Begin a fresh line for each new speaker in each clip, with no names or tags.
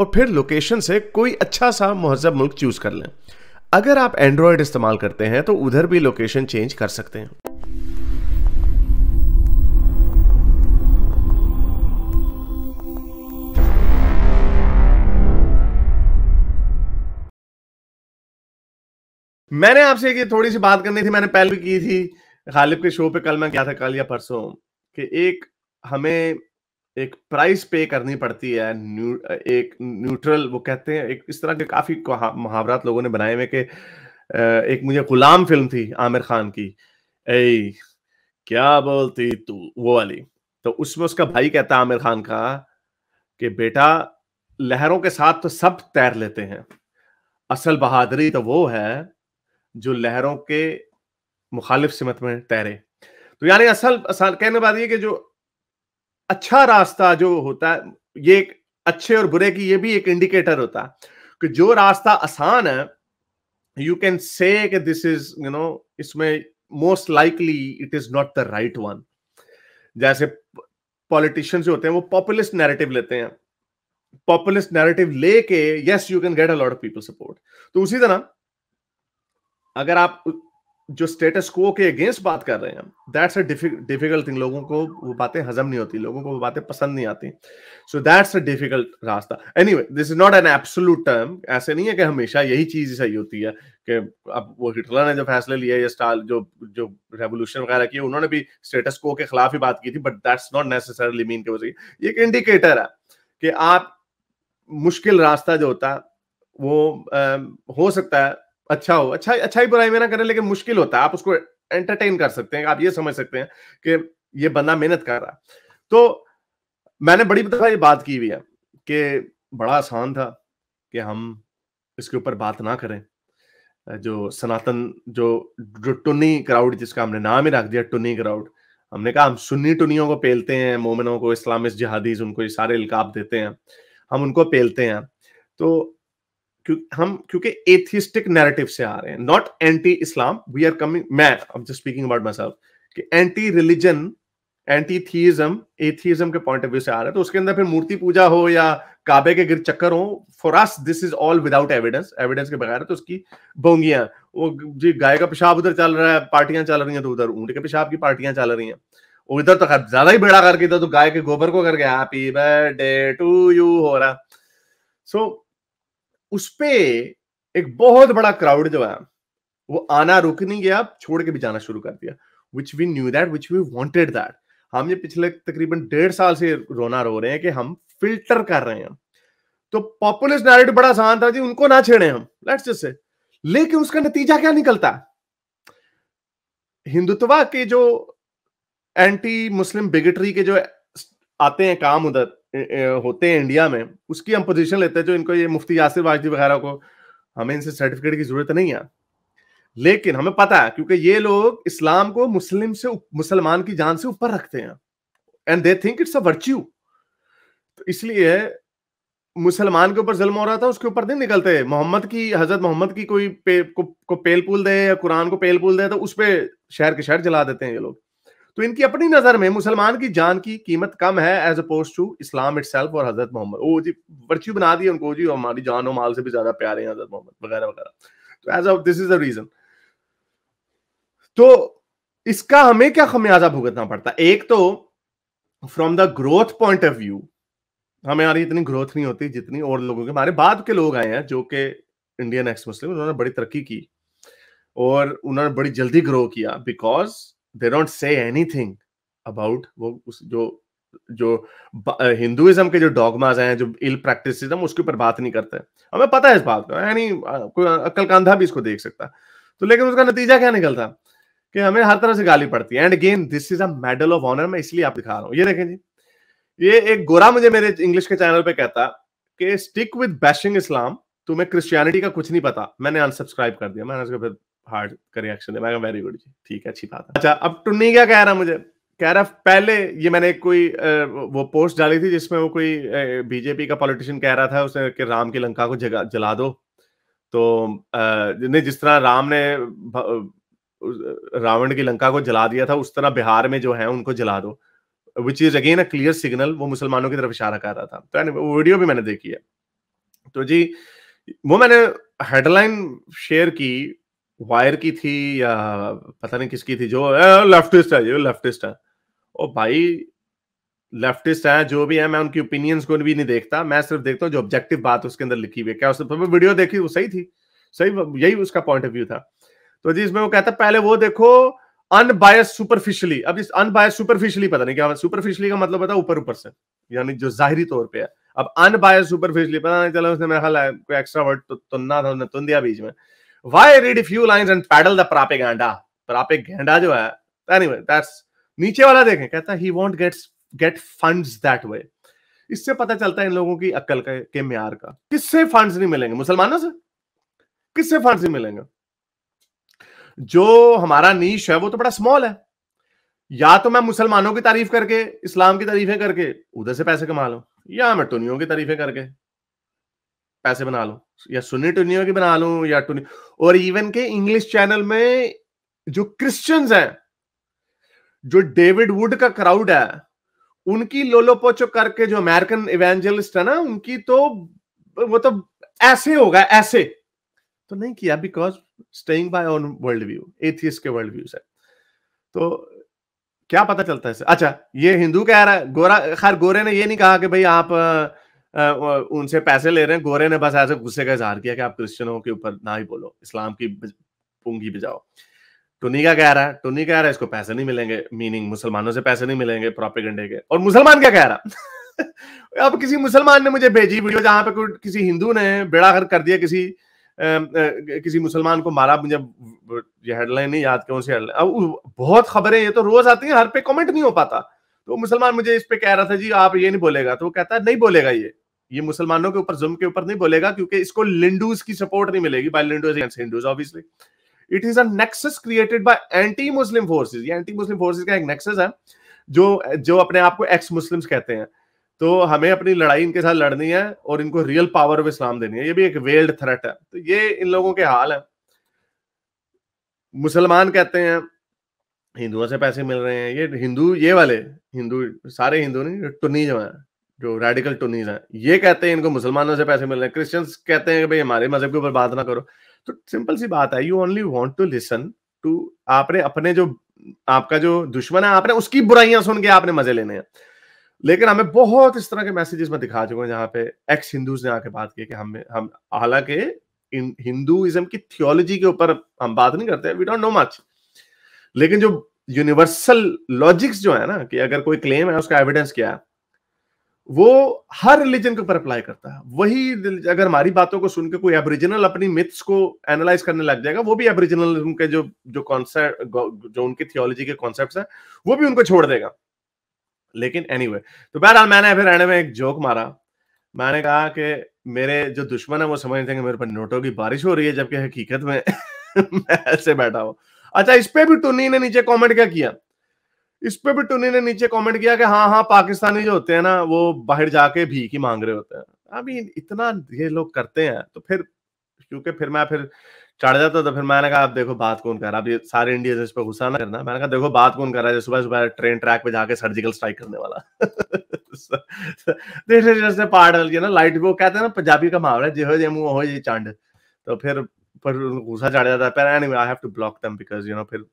और फिर लोकेशन से कोई अच्छा सा महजब मुल्क चूज़ कर लें अगर आप एंड्रॉयड इस्तेमाल करते हैं तो उधर भी लोकेशन चेंज कर सकते हैं मैंने आपसे एक थोड़ी सी बात करनी थी मैंने पहले भी की थी खालिब के शो पे कल मैं क्या था कल या परसों कि एक हमें एक प्राइस पे करनी पड़ती है न्यू, एक न्यूट्रल वो कहते हैं एक इस तरह के काफी मुहावरात लोगों ने बनाए हुए कि एक मुझे गुलाम फिल्म थी आमिर खान की ए क्या बोलती तू वो वाली तो उसमें उसका भाई कहता आमिर खान का कि बेटा लहरों के साथ तो सब तैर लेते हैं असल बहादुरी तो वो है जो लहरों के मुखालिफ सिमत में तैरे तो यानी असल असल कहने बात ये कि जो अच्छा रास्ता जो होता है ये एक अच्छे और बुरे की ये भी एक इंडिकेटर होता है कि जो रास्ता आसान है you can say this is you know इसमें most likely it is not the right one जैसे पॉलिटिशियंस जो होते हैं वो पॉपुलिस्ट नैरेटिव लेते हैं पॉपुलिस्ट नैरेटिव लेके yes you can get a lot of people support तो उसी तरह अगर आप जो स्टेटस को के अगेंस्ट बात कर रहे हैं दैट्स अ डिफिकल्ट थिंग लोगों को वो बातें हजम नहीं होती लोगों को वो बातें पसंद नहीं आती सो दैट्स अ डिफिकल्ट रास्ता anyway this is not an absolute term ऐसे नहीं है कि हमेशा यही चीज सही होती है कि अब वो हिटलर ने जो फैसले लिए या स्टाल जो जो रेवोल्यूशन वगैरह किए उन्होंने भी स्टेटस को के खिलाफ ही बात की थी but that's not necessarily mean के वजह ये एक इंडिकेटर है कि आप मुश्किल रास्ता जो होता है वो आ, हो सकता है अच्छा हो अच्छा अच्छा ही बुराई में ना करें लेकिन मुश्किल होता है आप उसको एंटरटेन कर सकते हैं आप ये समझ सकते हैं कि ये बंदा मेहनत कर रहा तो मैंने बड़ी दफा ये बात की हुई है कि बड़ा आसान था कि हम इसके ऊपर बात ना करें जो सनातन जो जो टुन्नी क्राउड जिसका हमने नाम ही रख दिया टुन्नी क्राउड हमने कहा हम सुन्नी टुनियों को पेलते हैं मोमिनों को इस्लामिस्ट जहादीज उनको ये सारे इल्काब देते हैं हम उनको पेलते हैं तो हम क्योंकि एथिस्टिक नैरेटिव से आ रहे हैं not anti Islam we are coming मैं I just speaking about myself कि anti religion anti theism atheism के पॉइंट ऑफ व्यू से आ रहा है तो उसके अंदर फिर मूर्ति पूजा हो या काबे के गिर चक्कर हो for us this is all without evidence evidence के बगैर तो उसकी बोंगियां वो जी गाय का पेशाब उधर चल रहा है पार्टियां चल रही हैं तो उधर ऊंट के पेशाब की पार्टियां चल रही हैं वो इधर तो खैर ज्यादा ही बेड़ा करके इधर तो गाय के गोबर को करके हैप्पी बर्थडे टू यू हो रहा सो so, उस पर एक बहुत बड़ा क्राउड जो है वो आना रुक नहीं गया छोड़ के भी जाना शुरू कर दिया which we knew that which we wanted that हम ये पिछले तकरीबन डेढ़ साल से रोना रो रहे हैं कि हम फिल्टर कर रहे हैं तो पॉपुलिस्ट नैरेटिव बड़ा आसान था जी उनको ना छेड़े हम लेट्स जस्ट से लेकिन उसका नतीजा क्या निकलता हिंदुत्वा के जो एंटी मुस्लिम बिगेटरी के जो आते हैं काम उधर होते हैं इंडिया में उसकी हम पोजीशन लेते हैं जो इनको ये मुफ्ती यासिर वाजदी वगैरह को हमें इनसे सर्टिफिकेट की जरूरत नहीं है लेकिन हमें पता है क्योंकि ये लोग इस्लाम को मुस्लिम से मुसलमान की जान से ऊपर रखते हैं and they think it's a virtue तो इसलिए मुसलमान के ऊपर जुल्म हो रहा था उसके ऊपर नहीं निकलते मोहम्मद की हजरत मोहम्मद की कोई पे, को, को पेल पुल दे या कुरान को पेल पुल दे तो उस पर शहर के शहर जला देते हैं ये लोग तो इनकी अपनी नजर में मुसलमान की जान की कीमत कम है as opposed to Islam itself और हजरत मोहम्मद ओ जी वर्च्यू बना दी उनको जी हमारी जान और माल से भी ज्यादा प्यारे हैं हजरत मोहम्मद वगैरह वगैरह तो age of this is a region तो इसका हमें क्या खमियाजा भुगतना पड़ता है एक तो from the growth point of view हमें यार इतनी ग्रोथ नहीं होती जितनी और लोगों के हमारे बाद के लोग आए हैं जो कि इंडियन एक्स मुस्लिम उन्होंने बड़ी तरक्की की और उन्होंने बड़ी जल्दी ग्रो किया because they don't say anything about वो उस जो जो हिंदुइज्म के जो डॉगमाज हैं जो इल प्रैक्टिस हम उसके ऊपर बात नहीं करते हमें पता है इस बात का यानी कोई अक्कल कांधा भी इसको देख सकता तो लेकिन उसका नतीजा क्या निकलता कि हमें हर तरह से गाली पड़ती है and again this is a medal of honour मैं इसलिए आप दिखा रहा हूँ ये देखें जी ये एक गोरा मुझे मेरे इंग्लिश के चैनल पे कहता कि स्टिक विद बैशिंग इस्लाम तुम्हें क्रिश्चियनिटी का कुछ नहीं पता मैंने अनसब्सक्राइब कर दिया मैंने उसको फिर हार्ड का रिएक्शन है मैं वेरी गुड जी ठीक है अच्छी बात है अच्छा अब टुन्नी क्या कह रहा मुझे कह रहा पहले ये मैंने कोई वो पोस्ट डाली थी जिसमें वो कोई बीजेपी का पॉलिटिशियन कह रहा था उसने कि राम की लंका को जला दो तो नहीं जिस तरह राम ने रावण की लंका को जला दिया था उस तरह बिहार में जो है उनको जला दो which is again a clear signal वो मुसलमानों की तरफ इशारा कर रहा था तो वो वीडियो भी मैंने देखी है तो जी वो मैंने हेडलाइन शेयर की वायर की थी या पता नहीं किसकी थी जो लेफ्टिस्ट है ये लेफ्टिस्ट है ओ भाई लेफ्टिस्ट है जो भी है मैं उनकी ओपिनियंस को भी नहीं देखता मैं सिर्फ देखता हूँ जो ऑब्जेक्टिव बात उसके अंदर लिखी हुई है क्या उसने तो वीडियो देखी वो सही थी सही यही उसका पॉइंट ऑफ व्यू था तो जी इसमें वो कहता पहले वो देखो अनबायस सुपरफिशियली अब इस अनबायस सुपरफिशियली पता नहीं क्या सुपरफिशियली का मतलब पता ऊपर ऊपर से यानी जो जाहिर तौर पर है अब अनबायस सुपरफिशियली पता नहीं चला उसने मेरा ख्याल है कोई एक्स्ट्रा वर्ड तो, तुनना तो था उसने तुन दिया बीच में why read a few lines and paddle the propaganda propaganda जो है anyway that's नीचे वाला देखें कहता है he won't gets get funds that way इससे पता चलता है इन लोगों की अक्ल के, के म्यार का किससे फंड्स नहीं मिलेंगे मुसलमानों से किससे फंड्स नहीं मिलेंगे जो हमारा नीश है वो तो बड़ा स्मॉल है या तो मैं मुसलमानों की तारीफ करके इस्लाम की तारीफें करके उधर से पैसे कमा लो या मैं टुनियों की तारीफें करके पैसे बना लूँ या सुनी टुनियो की बना लूँ या टुनी और इवन के इंग्लिश चैनल में जो क्रिश्चियंस हैं जो डेविड वुड का क्राउड है उनकी लोलो पोचो करके जो अमेरिकन इवेंजलिस्ट है ना उनकी तो वो तो ऐसे होगा ऐसे तो नहीं किया because staying by on world view atheists के वर्ल्ड व्यू से तो क्या पता चलता है अच्छा ये हिंदू कह रहा है गोरा खैर गोरे ने ये नहीं कहा कि भाई आप आ, उनसे पैसे ले रहे हैं गोरे ने बस ऐसे गुस्से का इजहार किया कि आप क्रिश्चियनों के ऊपर ना ही बोलो इस्लाम की पूंगी बजाओ टुनी का कह रहा है टुनी कह रहा है इसको पैसे नहीं मिलेंगे मीनिंग मुसलमानों से पैसे नहीं मिलेंगे प्रोपेगेंडे के और मुसलमान क्या कह रहा अब किसी मुसलमान ने मुझे भेजी वीडियो जहां पे किसी हिंदू ने बेड़ा घर कर दिया किसी किसी मुसलमान को मारा मुझे ये हेडलाइन नहीं याद कौन सी हेडलाइन अब बहुत खबरें ये तो रोज आती हैं हर पे कमेंट नहीं हो पाता तो मुसलमान मुझे इस पे कह रहा था जी आप ये नहीं बोलेगा तो वो कहता है नहीं बोलेगा ये ये मुसलमानों के ऊपर जुम्म के ऊपर नहीं बोलेगा क्योंकि इसको लिंडूज की सपोर्ट नहीं मिलेगी बाय लिंडूज against Hindus obviously it is a nexus created by anti Muslim forces ये एंटी मुस्लिम फोर्सेस का एक नेक्सस है जो जो अपने आप को एक्स मुस्लिम्स कहते हैं तो हमें अपनी लड़ाई इनके साथ लड़नी है और इनको रियल पावर ऑफ इस्लाम देनी है ये भी एक वेल्ड थ्रेट है तो ये इन लोगों के हाल है मुसलमान कहते हैं हिंदुओं से पैसे मिल रहे हैं ये हिंदू ये वाले हिंदू सारे हिंदू नहीं टुनी जो है जो रेडिकल टूनीज हैं ये कहते हैं इनको मुसलमानों से पैसे मिल रहे हैं क्रिश्चियन कहते हैं भाई हमारे मजहब के ऊपर बात ना करो तो सिंपल सी बात है you only want to listen to आपने अपने जो आपका जो दुश्मन है आपने उसकी बुराइयां सुन के आपने मजे लेने हैं लेकिन हमें बहुत इस तरह के मैसेजेस में दिखा चुके हैं जहां पे एक्स हिंदूज ने आके बात की कि हमें हम हालांकि हिंदुइज्म की थियोलॉजी के ऊपर हम बात नहीं करते वी डोंट नो मच लेकिन जो यूनिवर्सल लॉजिक्स जो है ना कि अगर कोई क्लेम है उसका एविडेंस क्या है वो हर रिलीजन के ऊपर अप्लाई करता है वही अगर हमारी बातों को सुनकर कोई एबरिजिनल अपनी मिथ्स को एनालाइज करने लग जाएगा वो भी एबरिजिनल के जो जो कॉन्सेप्ट जो उनकी थियोलॉजी के कॉन्सेप्ट है वो भी उनको छोड़ देगा लेकिन एनी anyway, तो बहरहाल मैंने फिर रहने में एक जोक मारा मैंने कहा कि मेरे जो दुश्मन है वो समझ हैं मेरे पर नोटों की बारिश हो रही है जबकि हकीकत में मैं ऐसे बैठा हूं अच्छा इस पे भी टुन्नी ने नीचे कमेंट क्या किया इस पे भी टुनी ने नीचे कमेंट किया कि हाँ हाँ पाकिस्तानी जो होते हैं ना वो बाहर जाके भी की मांग रहे होते हैं अभी इतना ये लोग करते हैं तो फिर क्योंकि फिर मैं फिर चढ़ जाता तो फिर मैंने कहा आप देखो बात कौन कर रहा है सारे इंडियन इस पर गुस्सा ना करना मैंने कहा देखो बात कौन कर रहा है सुबह सुबह ट्रेन ट्रैक पे जाके सर्जिकल स्ट्राइक करने वाला जैसे पार्ट डाल ना लाइट वो कहते हैं ना पंजाबी का मावरा मुहावरा हो जे मुंह हो ये चांड तो फिर पर गुस्सा चढ़ जाता है पर anyway I have to block them because you know फिर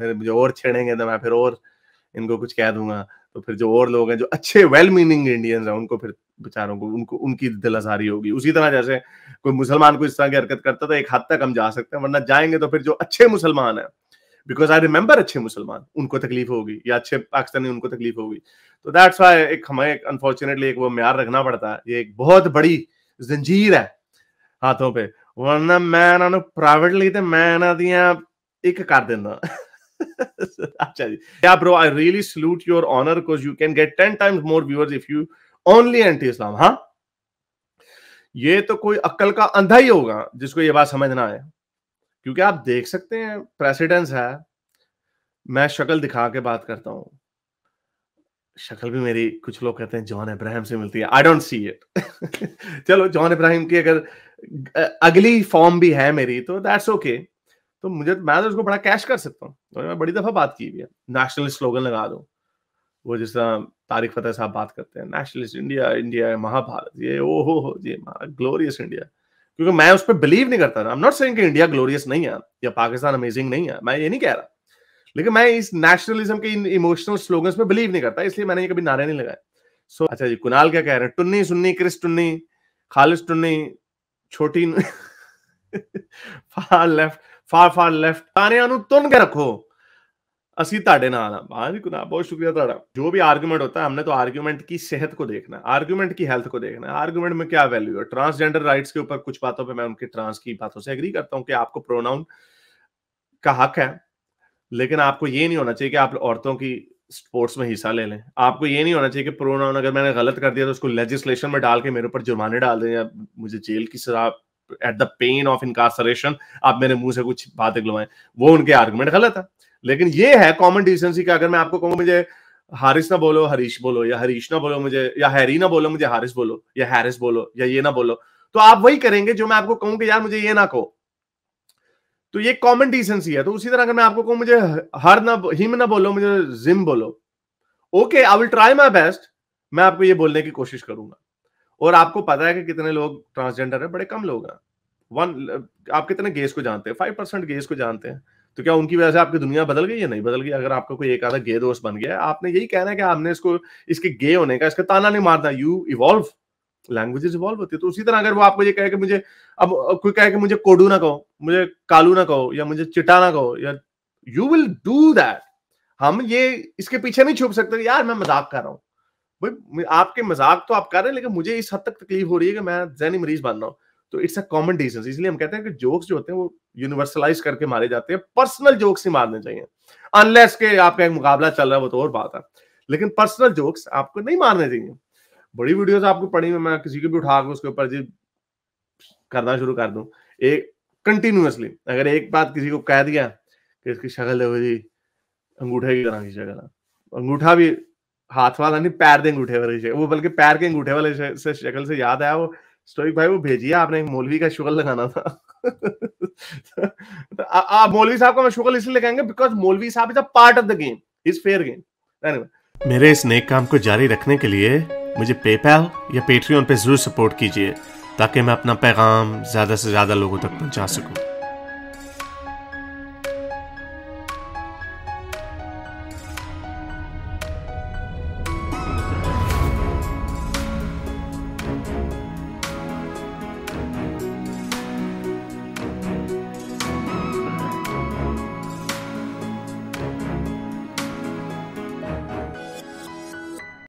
मेरे मुझे और छेड़ेंगे तो मैं फिर और इनको कुछ कह दूंगा तो फिर जो और लोग हैं जो अच्छे वेल मीनिंग इंडियन है उनको फिर बेचारों को उनको उनकी दिल आजारी होगी उसी तरह जैसे कोई मुसलमान को इस तरह की हरकत करता तो एक हद तक हम जा सकते हैं वरना जाएंगे तो फिर जो अच्छे मुसलमान है बिकॉज आई रिमेंबर अच्छे मुसलमान उनको तकलीफ होगी या अच्छे पाकिस्तानी उनको तकलीफ होगी तो दैट्स वाई एक हमें एक अनफॉर्चुनेटली एक वो म्यार रखना पड़ता है ये एक बहुत बड़ी जंजीर है हाथों पे वरना मैं प्राइवेटली तो मैं इन्हों एक कर देना yeah, bro, I really salute your honor because you can get 10 times more viewers if you only anti Islam. Huh? हाँ? ये तो कोई अक्कल का अंधा ही होगा जिसको ये बात समझना है क्योंकि आप देख सकते हैं प्रेसिडेंस है मैं शक्ल दिखा के बात करता हूं शक्ल भी मेरी कुछ लोग कहते हैं जॉन इब्राहिम से मिलती है आई डोंट सी इट चलो जॉन इब्राहिम की अगर अगली फॉर्म भी है मेरी तो दैट्स ओके okay. तो मुझे मैं तो उसको बड़ा कैश कर सकता हूँ तो मैं बड़ी दफा बात की हुई है नेशनलिस्ट स्लोगन लगा दो वो जिस तरह तारिक फतेह साहब बात करते हैं नेशनलिस्ट इंडिया इंडिया महाभारत ये ओ हो हो ये ग्लोरियस इंडिया क्योंकि मैं उस पर बिलीव नहीं करता आई एम नॉट सेइंग कि इंडिया ग्लोरियस नहीं है या पाकिस्तान अमेजिंग नहीं है मैं ये नहीं कह रहा लेकिन मैं इस नेशनलिज्म के इन इमोशनल स्लोगन में बिलीव नहीं करता इसलिए मैंने ये कभी नारे नहीं लगाए सो so, अच्छा जी कुणाल क्या कह रहे हैं टुन्नी सुन्नी क्रिस टुन्नी खालिश टुन्नी छोटी फार लेफ्ट फार फार ਲੈਫਟ ਤਾਰਿਆਂ तुन के रखो असी ਅਸੀਂ ना ਨਾਲ ਹਾਂ ਹਾਂਜੀ ਕੁਨਾ ਬਹੁਤ ਸ਼ੁਕਰੀਆ ਤੁਹਾਡਾ जो भी आर्ग्यूमेंट होता है हमने तो आर्ग्यूमेंट की सेहत को देखना है आर्ग्यूमेंट की हेल्थ को देखना है आर्ग्यूमेंट में क्या वैल्यू है ट्रांसजेंडर राइट्स के ऊपर कुछ बातों पे मैं उनके ट्रांस की बातों से एग्री करता हूँ कि आपको प्रोनाउन का हक है लेकिन आपको ये नहीं होना चाहिए कि आप औरतों की स्पोर्ट्स में हिस्सा ले लें आपको ये नहीं होना चाहिए कि प्रोनाउन अगर मैंने गलत कर दिया तो उसको लेजिस्लेशन में डाल के मेरे ऊपर जुर्माने डाल दें या मुझे जेल की सजा at the pain of incarceration आप मेरे मुंह से कुछ बातें गुलवाएं वो उनके आर्ग्यूमेंट गलत है लेकिन ये है कॉमन डिसेंसी का अगर मैं आपको कहूँ मुझे हारिस ना बोलो हरीश बोलो या हरीश ना बोलो मुझे या हैरी ना बोलो मुझे हारिस बोलो या हैरिस बोलो या ये ना बोलो तो आप वही करेंगे जो मैं आपको कहूं कि यार मुझे ये ना कहो तो ये कॉमन डिसेंसी है तो उसी तरह अगर मैं आपको कहूं मुझे हर ना हिम ना बोलो मुझे जिम बोलो okay I will try my best मैं आपको ये बोलने की कोशिश करूंगा और आपको पता है कि कितने लोग ट्रांसजेंडर है बड़े कम लोग हैं वन आप कितने गेस को जानते हैं फाइव परसेंट गेस को जानते हैं तो क्या उनकी वजह से आपकी दुनिया बदल गई या नहीं बदल गई अगर आपका कोई एक आधा गे दोस्त बन गया आपने यही कहना है कि आपने इसको इसके गे होने का इसका ताना नहीं मारना यू इवॉल्व लैंग्वेजेस इवॉल्व होती है तो उसी तरह अगर वो आपको ये कहे कि मुझे अब कोई कहे कि मुझे कोडू ना कहो मुझे कालू ना कहो या मुझे चिटा ना कहो या यू विल डू दैट हम ये इसके पीछे नहीं छुप सकते यार मैं मजाक कर रहा हूँ भाई आपके मजाक तो आप कर रहे हैं लेकिन मुझे इस हद तक तकलीफ हो रही है कि मैं जैनी मरीज बन रहा हूँ तो इट्स अ कॉमन डिसेंस इसलिए हम कहते हैं कि जोक्स जो होते हैं वो यूनिवर्सलाइज करके मारे जाते हैं पर्सनल जोक्स ही मारने चाहिए अनलेस के आपका एक मुकाबला चल रहा है वो तो और बात है लेकिन पर्सनल जोक्स आपको नहीं मारने चाहिए बड़ी वीडियोस आपको पढ़ी हुई मैं किसी को भी उठा के उसके ऊपर जी करना शुरू कर दूं एक कंटिन्यूसली अगर एक बात किसी को कह दिया कि इसकी शक्ल देखो जी अंगूठे की तरह की शक्ल अंगूठा भी हाथ वाला नहीं पैर देंगे अंगूठे वाले वो बल्कि पैर के अंगूठे वाले से शक्ल से याद आया वो स्टोइक भाई वो भेजिए आपने एक मौलवी का शुगल लगाना था तो आप मौलवी साहब का मैं शुगल इसलिए लगाएंगे बिकॉज मौलवी साहब is a part of the game is fair game मेरे इस नेक काम को जारी रखने के लिए मुझे पेपैल या पेट्रियन पे जरूर सपोर्ट कीजिए ताकि मैं अपना पैगाम ज्यादा से ज्यादा लोगों तक पहुंचा सकूं